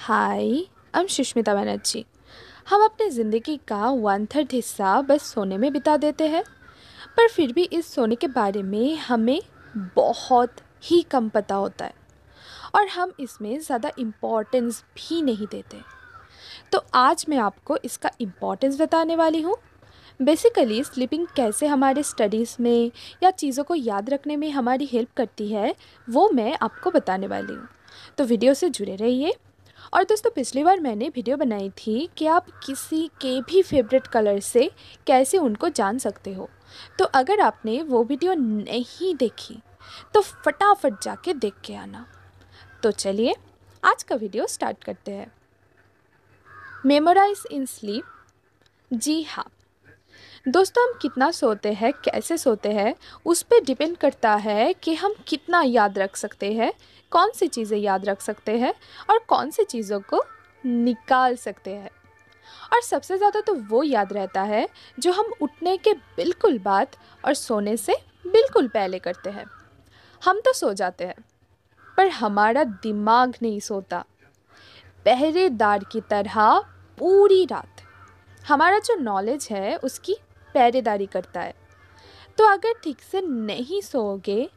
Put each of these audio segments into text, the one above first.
hi I am Sushmita Banerjee हम अपने ज़िंदगी का वन थर्ड हिस्सा बस सोने में बिता देते हैं पर फिर भी इस सोने के बारे में हमें बहुत ही कम पता होता है और हम इसमें ज़्यादा इम्पोर्टेंस भी नहीं देते तो आज मैं आपको इसका इम्पोर्टेंस बताने वाली हूँ बेसिकली स्लीपिंग कैसे हमारे स्टडीज़ में या चीज़ों को याद रखने में हमारी हेल्प करती है वो मैं आपको बताने वाली हूँ तो वीडियो से जुड़े रहिए और दोस्तों पिछली बार मैंने वीडियो बनाई थी कि आप किसी के भी फेवरेट कलर से कैसे उनको जान सकते हो तो अगर आपने वो वीडियो नहीं देखी तो फटाफट जाके देख के आना तो चलिए आज का वीडियो स्टार्ट करते हैं मेमोराइज इन स्लीप जी हाँ दोस्तों हम कितना सोते हैं कैसे सोते हैं उस पर डिपेंड करता है कि हम कितना याद रख सकते हैं कौन सी चीज़ें याद रख सकते हैं और कौन सी चीज़ों को निकाल सकते हैं और सबसे ज़्यादा तो वो याद रहता है जो हम उठने के बिल्कुल बाद और सोने से बिल्कुल पहले करते हैं हम तो सो जाते हैं पर हमारा दिमाग नहीं सोता पहरेदार की तरह पूरी रात हमारा जो नॉलेज है उसकी पहरेदारी करता है तो अगर ठीक से नहीं सोओगे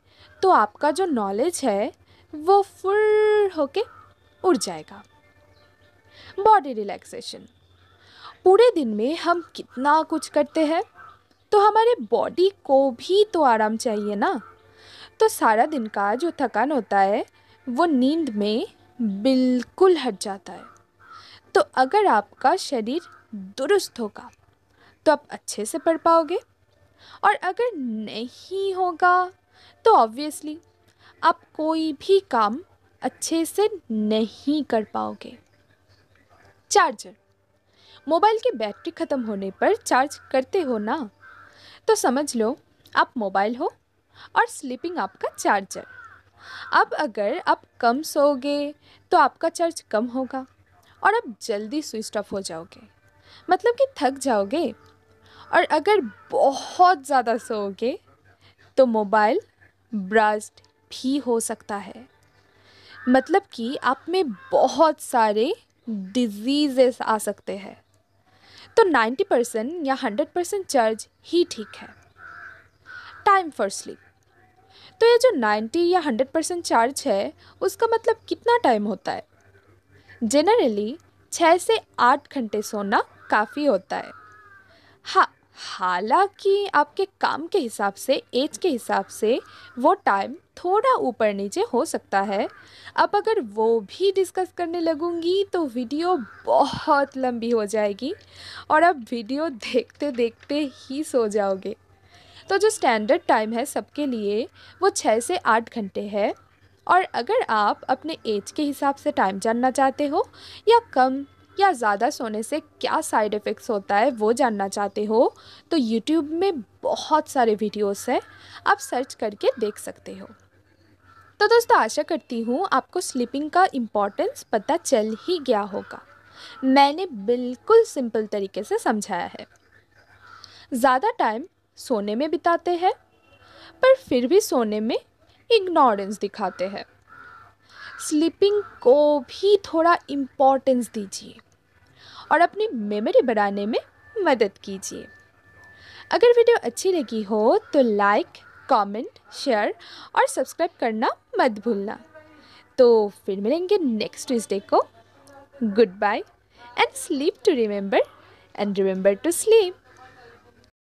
तो आपका जो नॉलेज है वो फुल होके उड़ जाएगा बॉडी रिलैक्सेशन पूरे दिन में हम कितना कुछ करते हैं तो हमारे बॉडी को भी तो आराम चाहिए ना तो सारा दिन का जो थकान होता है वो नींद में बिल्कुल हट जाता है तो अगर आपका शरीर दुरुस्त होगा तो आप अच्छे से पढ़ पाओगे और अगर नहीं होगा तो ऑब्वियसली आप कोई भी काम अच्छे से नहीं कर पाओगे चार्जर मोबाइल की बैटरी ख़त्म होने पर चार्ज करते हो ना तो समझ लो आप मोबाइल हो और स्लीपिंग आपका चार्जर अब अगर आप कम सोओगे तो आपका चार्ज कम होगा और आप जल्दी स्विच ऑफ हो जाओगे मतलब कि थक जाओगे और अगर बहुत ज़्यादा सोओगे तो मोबाइल ब्रास्ट भी हो सकता है मतलब कि आप में बहुत सारे डिजीज़ेस आ सकते हैं तो 90 परसेंट या 100 परसेंट चार्ज ही ठीक है टाइम फॉर स्लीप तो ये जो 90 या 100 परसेंट चार्ज है उसका मतलब कितना टाइम होता है जनरली छः से आठ घंटे सोना काफ़ी होता है हाँ हालांकि आपके काम के हिसाब से एज के हिसाब से वो टाइम थोड़ा ऊपर नीचे हो सकता है अब अगर वो भी डिस्कस करने लगूंगी तो वीडियो बहुत लंबी हो जाएगी और अब वीडियो देखते देखते ही सो जाओगे तो जो स्टैंडर्ड टाइम है सबके लिए वो छः से आठ घंटे है और अगर आप अपने एज के हिसाब से टाइम जानना चाहते हो या कम या ज़्यादा सोने से क्या साइड इफ़ेक्ट्स होता है वो जानना चाहते हो तो यूट्यूब में बहुत सारे वीडियोस हैं आप सर्च करके देख सकते हो तो दोस्तों आशा करती हूँ आपको स्लीपिंग का इम्पोर्टेंस पता चल ही गया होगा मैंने बिल्कुल सिंपल तरीके से समझाया है ज़्यादा टाइम सोने में बिताते हैं पर फिर भी सोने में इग्नोरेंस दिखाते हैं स्लीपिंग को भी थोड़ा इम्पोर्टेंस दीजिए और अपनी मेमोरी बढ़ाने में मदद कीजिए अगर वीडियो अच्छी लगी हो तो लाइक कमेंट, शेयर और सब्सक्राइब करना मत भूलना तो फिर मिलेंगे नेक्स्ट ट्यूजडे को goodbye and sleep to remember and remember to sleep